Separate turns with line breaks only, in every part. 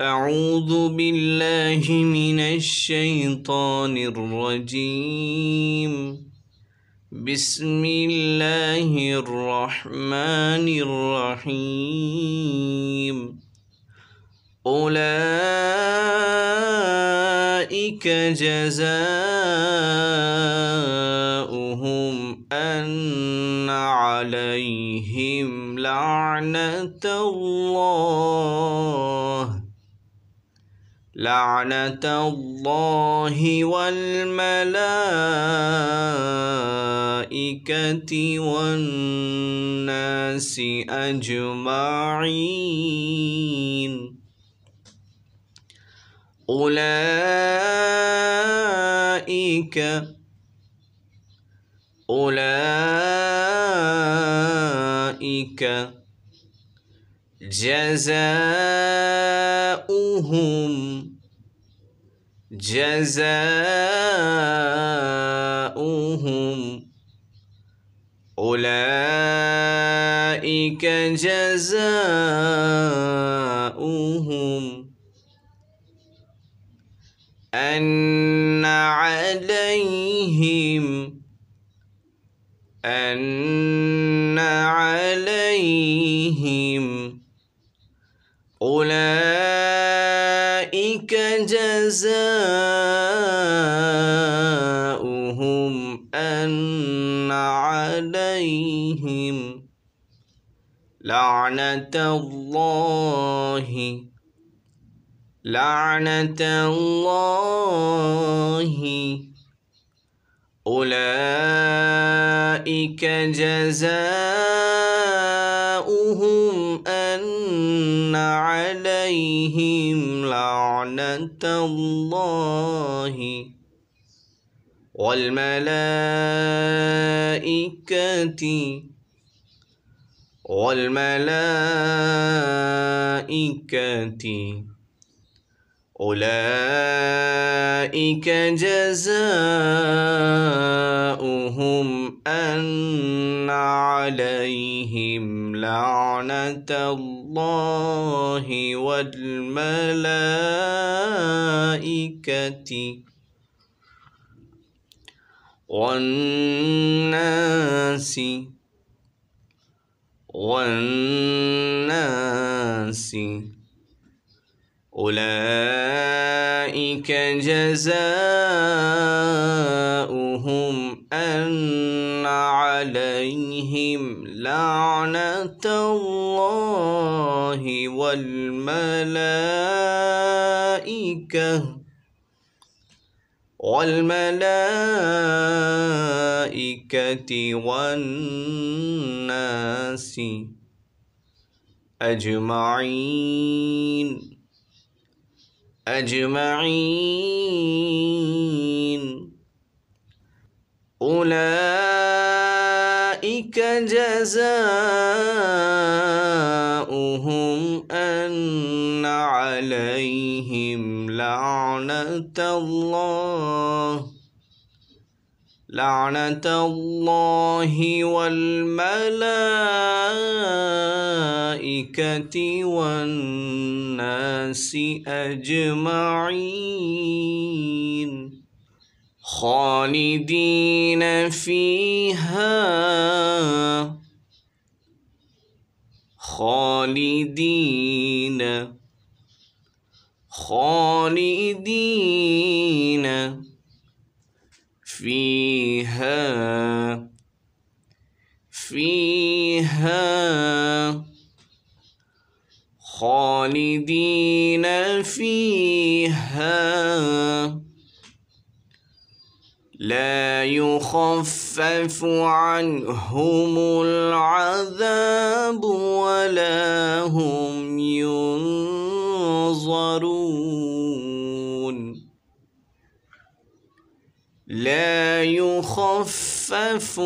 أعوذ بالله من الشيطان الرجيم بسم الله الرحمن الرحيم أولئك جزاؤهم لعنة الله والملائكة والناس أجمعين أولئك أولئك جزاؤهم جزاؤهم أولئك جزاؤهم أن عليهم أن عليهم أولئك جزاؤهم أن عليهم لعنة الله لعنة الله أولئك جزاؤهم أن عليهم لعنة الله والملائكة والملائكة أولئك جزاؤهم أن عليهم لعنة الله والملائكة والناس والناس أولئك جزاؤهم أن عليهم لعنة الله والملائكة والملائكة والناس أجمعين أجمعين أولئك جزاؤهم أن عليهم لعنة الله لعنة الله والملائكة والناس أجمعين خالدين فيها خالدين خالدين فيها فيها فيها خالدين فيها لا يخفف عنهم العذاب ولا هم ينظرون لا يخفف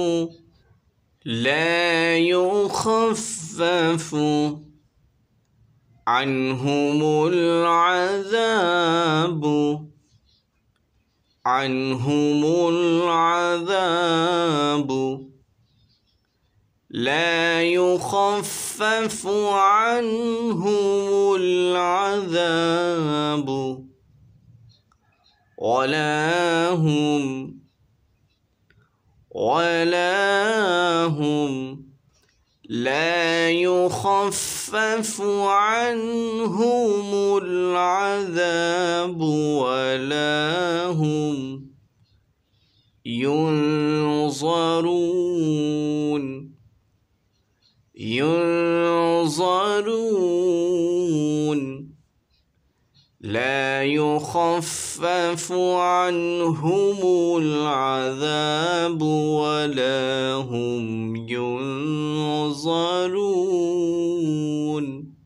لا يخفف عنهم العذاب عنهم العذاب لا يخفف عنهم العذاب ولا هم ولا هم لا يخفف عنهم العذاب ولا هم ينظرون ينظرون يخفف عنهم العذاب ولا هم ينظرون